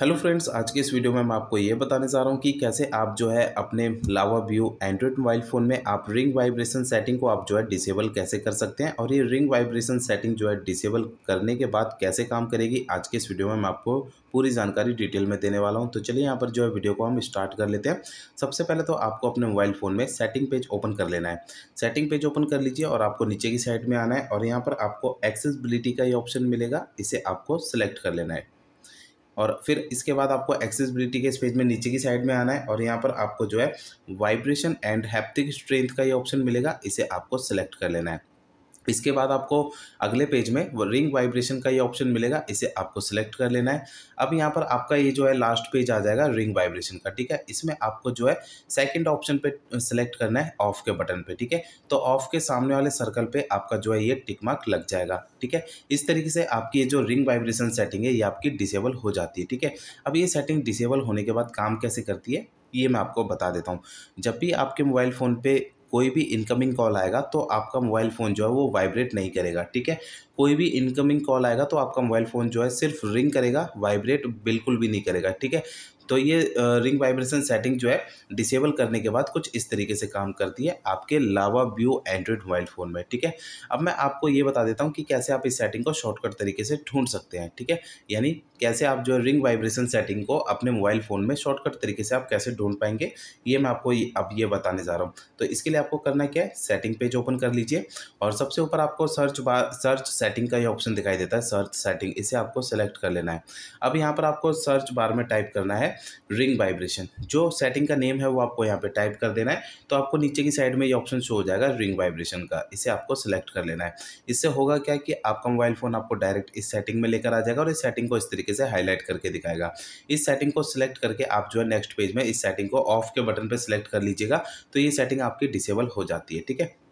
hello friends आज के इस वीडियो में मैं आपको ये बताने जा रहा हूँ कि कैसे आप जो है अपने Lava view Android mobile phone में आप रिंग वाइब्रेशन सेटिंग को आप जो है डिसेबल कैसे कर सकते हैं और ये रिंग वाइब्रेशन सेटिंग जो है डिसेबल करने के बाद कैसे काम करेगी आज के इस वीडियो में मैं आपको पूरी जानकारी डिटेल में देने वाला हूँ तो चलिए यहाँ पर जो है वीडियो को हम स्टार्ट कर लेते हैं सबसे पहले तो आपको अपने मोबाइल फ़ोन में सेटिंग पेज ओपन कर लेना है सेटिंग पेज ओपन कर लीजिए और आपको नीचे की साइड में आना है और यहाँ पर आपको एक्सेसबिलिटी का ये ऑप्शन मिलेगा इसे आपको सिलेक्ट कर लेना है और फिर इसके बाद आपको एक्सेसिबिलिटी के इस पेज में नीचे की साइड में आना है और यहाँ पर आपको जो है वाइब्रेशन एंड हैप्टिक स्ट्रेंथ का ये ऑप्शन मिलेगा इसे आपको सेलेक्ट कर लेना है इसके बाद आपको अगले पेज में रिंग वाइब्रेशन का ये ऑप्शन मिलेगा इसे आपको सिलेक्ट कर लेना है अब यहाँ पर आपका ये जो है लास्ट पेज आ जाएगा रिंग वाइब्रेशन का ठीक है इसमें आपको जो है सेकंड ऑप्शन पे सिलेक्ट करना है ऑफ के बटन पे ठीक है तो ऑफ के सामने वाले सर्कल पे आपका जो है ये टिक मार्क लग जाएगा ठीक है इस तरीके से आपकी ये जो रिंग वाइब्रेशन सेटिंग है ये आपकी डिसेबल हो जाती है ठीक है अब ये सेटिंग डिसेबल होने के बाद काम कैसे करती है ये मैं आपको बता देता हूँ जब भी आपके मोबाइल फ़ोन पे कोई भी इनकमिंग कॉल आएगा तो आपका मोबाइल फ़ोन जो है वो वाइब्रेट नहीं करेगा ठीक है कोई भी इनकमिंग कॉल आएगा तो आपका मोबाइल फ़ोन जो है सिर्फ रिंग करेगा वाइब्रेट बिल्कुल भी नहीं करेगा ठीक है तो ये रिंग वाइब्रेशन सेटिंग जो है डिसेबल करने के बाद कुछ इस तरीके से काम करती है आपके Lava view Android mobile phone में ठीक है अब मैं आपको ये बता देता हूँ कि कैसे आप इस सेटिंग को शॉर्टकट तरीके से ढूंढ सकते हैं ठीक है यानी कैसे आप जो रिंग वाइब्रेशन सेटिंग को अपने मोबाइल फ़ोन में शॉर्टकट तरीके से आप कैसे ढूंढ पाएंगे ये मैं आपको अब ये बताने जा रहा हूँ तो इसके लिए आपको करना क्या है सेटिंग पेज ओपन कर लीजिए और सबसे ऊपर आपको सर्च बार सर्च सेटिंग का ये ऑप्शन दिखाई देता है सर्च सेटिंग इसे आपको सेलेक्ट कर लेना है अब यहाँ पर आपको सर्च बार में टाइप करना है रिंग वाइब्रेशन जो सेटिंग का नेम है वो आपको यहाँ पे टाइप कर देना है तो आपको नीचे की साइड में ये ऑप्शन शो हो जाएगा रिंग वाइब्रेशन का इसे आपको सेलेक्ट कर लेना है इससे होगा क्या कि आपका मोबाइल फ़ोन आपको डायरेक्ट इस सेटिंग में लेकर आ जाएगा और इस सेटिंग को इस तरीके से हाईलाइट करके दिखाएगा इस सेटिंग को सिलेक्ट करके आप जो है नेक्स्ट पेज में इस सेटिंग को ऑफ के बटन पर सिलेक्ट कर लीजिएगा तो ये सेटिंग आपकी डिसेबल हो जाती है ठीक है